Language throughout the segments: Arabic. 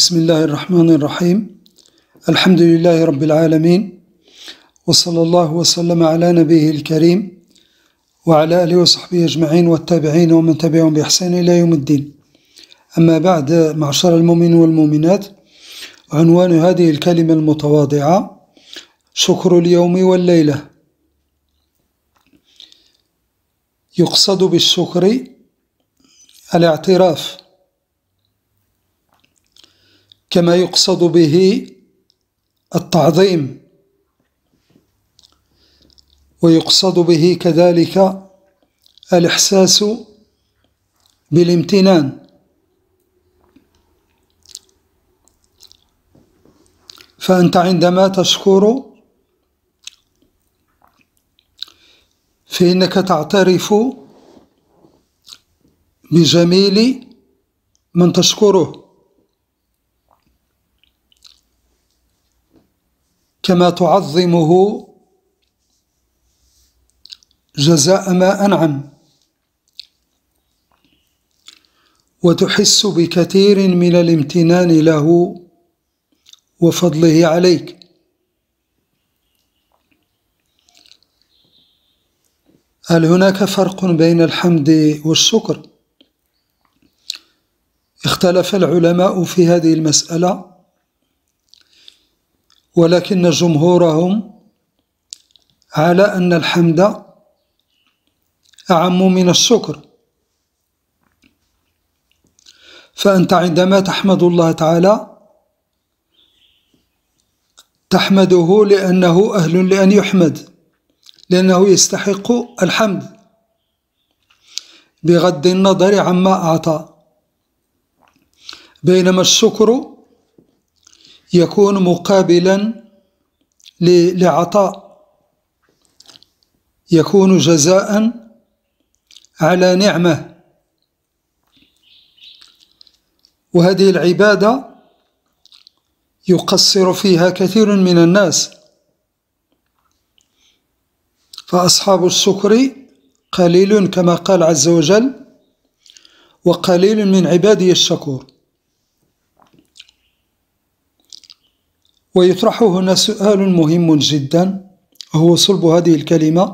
بسم الله الرحمن الرحيم الحمد لله رب العالمين وصلى الله وسلم على نبيه الكريم وعلى آله وصحبه أجمعين والتابعين ومن تبعهم بإحسان إلى يوم الدين أما بعد معشر المؤمنين والمؤمنات عنوان هذه الكلمة المتواضعة شكر اليوم والليلة يقصد بالشكر الاعتراف كما يقصد به التعظيم ويقصد به كذلك الإحساس بالامتنان فأنت عندما تشكر فإنك تعترف بجميل من تشكره كما تعظمه جزاء ما أنعم وتحس بكثير من الامتنان له وفضله عليك هل هناك فرق بين الحمد والشكر اختلف العلماء في هذه المساله ولكن جمهورهم على أن الحمد أعم من الشكر فأنت عندما تحمد الله تعالى تحمده لأنه أهل لأن يحمد لأنه يستحق الحمد بغض النظر عما أعطى بينما الشكر يكون مقابلا لعطاء يكون جزاء على نعمه وهذه العباده يقصر فيها كثير من الناس فأصحاب الشكر قليل كما قال عز وجل وقليل من عبادي الشكور ويطرح هنا سؤال مهم جدا هو صلب هذه الكلمة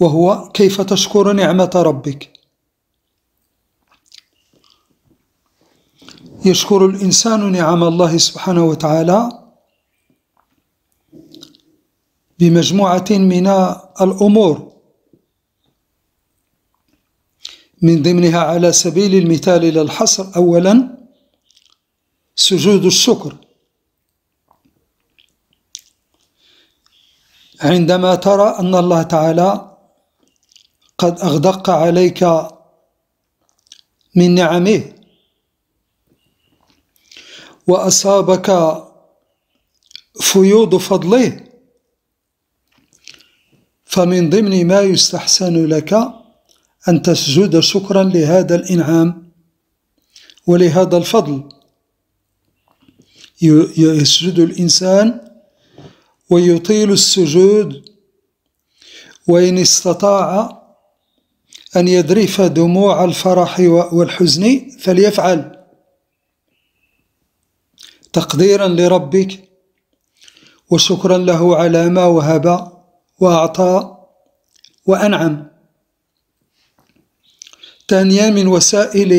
وهو كيف تشكر نعمة ربك يشكر الإنسان نعم الله سبحانه وتعالى بمجموعة من الأمور من ضمنها على سبيل المثال للحصر الحصر أولا سجود الشكر عندما ترى أن الله تعالى قد أغدق عليك من نعمه وأصابك فيوض فضله فمن ضمن ما يستحسن لك أن تسجد شكرا لهذا الإنعام ولهذا الفضل يسجد الإنسان ويطيل السجود وإن استطاع أن يدرف دموع الفرح والحزن فليفعل تقديرا لربك وشكرا له على ما وهب وأعطى وأنعم ثانيا من وسائل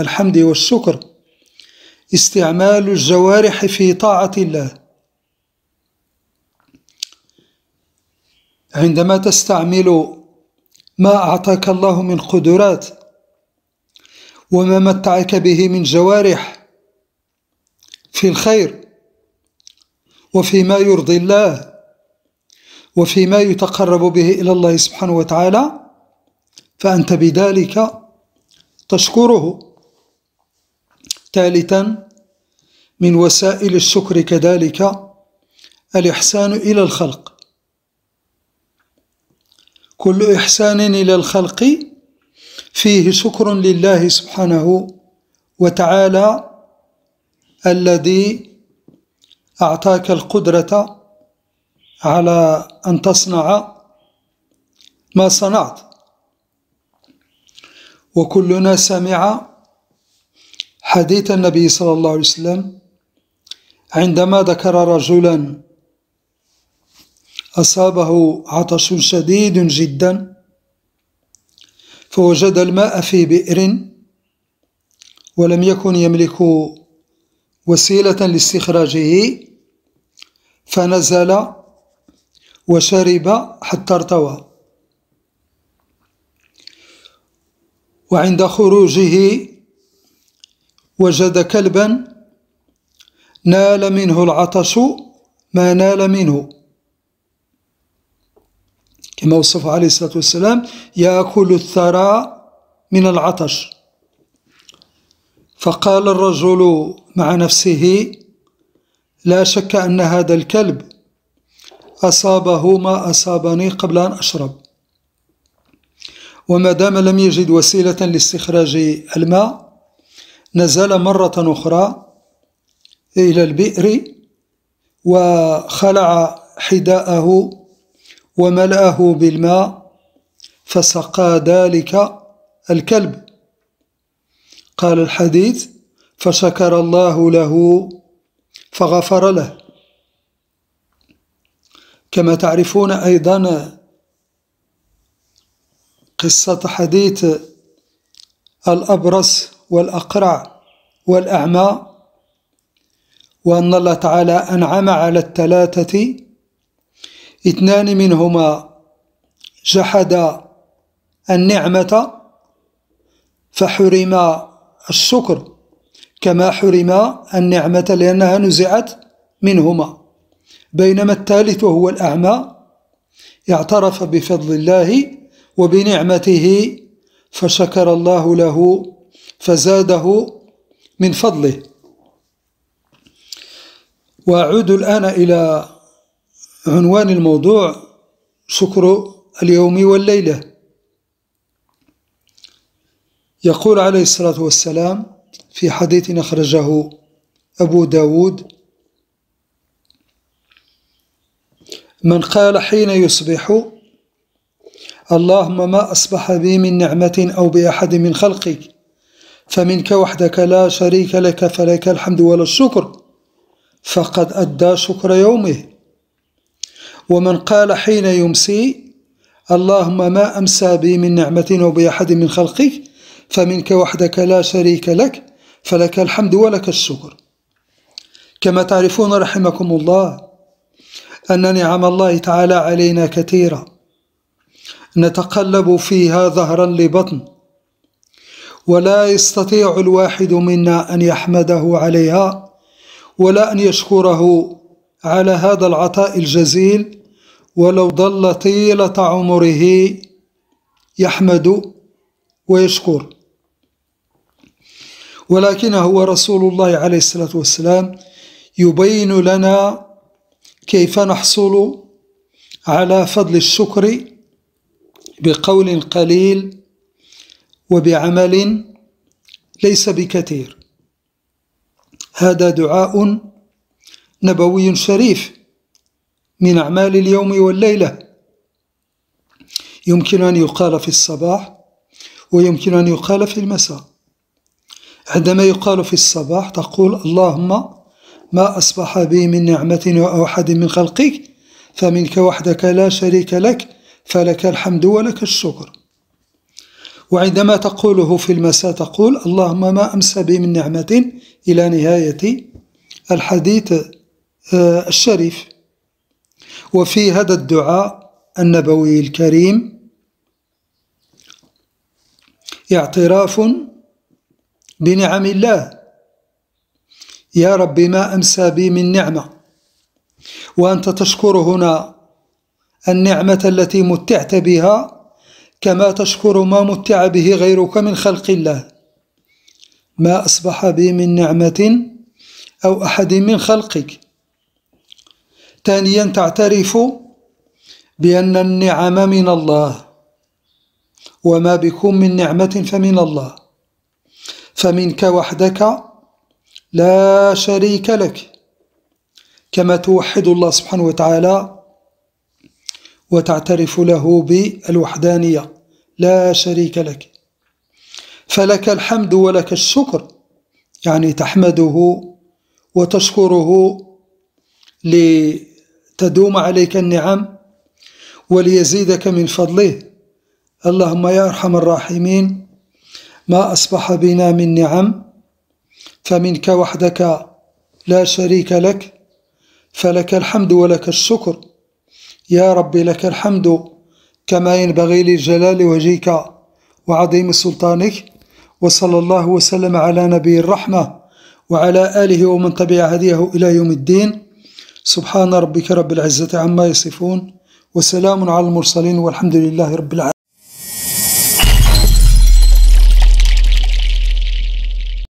الحمد والشكر استعمال الجوارح في طاعة الله عندما تستعمل ما أعطاك الله من قدرات وما متعك به من جوارح في الخير وفيما يرضي الله وفيما يتقرب به إلى الله سبحانه وتعالى فأنت بذلك تشكره ثالثا من وسائل الشكر كذلك الإحسان إلى الخلق كل إحسان إلى الخلق فيه شكر لله سبحانه وتعالى الذي أعطاك القدرة على أن تصنع ما صنعت وكلنا سمع حديث النبي صلى الله عليه وسلم عندما ذكر رجلا أصابه عطش شديد جدا فوجد الماء في بئر ولم يكن يملك وسيلة لاستخراجه فنزل وشرب حتى ارتوى وعند خروجه وجد كلبا نال منه العطش ما نال منه كما وصف عليه الصلاة والسلام يأكل الثرى من العطش فقال الرجل مع نفسه لا شك أن هذا الكلب أصابه ما أصابني قبل أن أشرب وما دام لم يجد وسيلة لاستخراج الماء نزل مرة أخرى إلى البئر وخلع حذاءه وملأه بالماء فسقى ذلك الكلب قال الحديث فشكر الله له فغفر له كما تعرفون أيضا قصة حديث الأبرص والأقرع والأعمى وأن الله تعالى أنعم على الثلاثة اثنان منهما جحدا النعمة فحرم الشكر كما حرم النعمة لأنها نزعت منهما بينما الثالث وهو الأعمى اعترف بفضل الله وبنعمته فشكر الله له فزاده من فضله وأعود الآن إلى عنوان الموضوع شكر اليوم والليلة يقول عليه الصلاة والسلام في حديث أخرجه أبو داود من قال حين يصبح اللهم ما أصبح بي من نعمة أو بأحد من خلقك فمنك وحدك لا شريك لك فلك الحمد ولا الشكر فقد أدى شكر يومه ومن قال حين يمسي اللهم ما أمسى بي من نعمة أو بأحد من خلقك فمنك وحدك لا شريك لك فلك الحمد ولك الشكر كما تعرفون رحمكم الله أن نعم الله تعالى علينا كثيرة نتقلب فيها ظهرا لبطن ولا يستطيع الواحد منا أن يحمده عليها ولا أن يشكره على هذا العطاء الجزيل ولو ضل طيلة عمره يحمد ويشكر ولكن هو رسول الله عليه الصلاة والسلام يبين لنا كيف نحصل على فضل الشكر بقول قليل وبعمل ليس بكثير هذا دعاء نبوي شريف من أعمال اليوم والليلة يمكن أن يقال في الصباح ويمكن أن يقال في المساء عندما يقال في الصباح تقول اللهم ما أصبح بي من نعمة أحد من خلقك فمنك وحدك لا شريك لك فلك الحمد ولك الشكر وعندما تقوله في المساء تقول اللهم ما أمسى بي من نعمة إلى نهاية الحديث آه، الشريف وفي هذا الدعاء النبوي الكريم اعتراف بنعم الله يا رب ما أمسى بي من نعمة وأنت تشكر هنا النعمة التي متعت بها كما تشكر ما متع به غيرك من خلق الله ما أصبح بي من نعمة أو أحد من خلقك ثانيا تعترف بأن النعم من الله وما بكم من نعمة فمن الله فمنك وحدك لا شريك لك كما توحد الله سبحانه وتعالى وتعترف له بالوحدانية لا شريك لك فلك الحمد ولك الشكر يعني تحمده وتشكره لتدوم عليك النعم وليزيدك من فضله اللهم يا أرحم الراحمين ما أصبح بنا من نعم فمنك وحدك لا شريك لك فلك الحمد ولك الشكر يا رب لك الحمد كما ينبغي لجلال وجهك وعظيم سلطانك وصلى الله وسلم على نبي الرحمة وعلى آله ومن تبع هديه إلى يوم الدين سبحان ربك رب العزة عما يصفون وسلام على المرسلين والحمد لله رب العالمين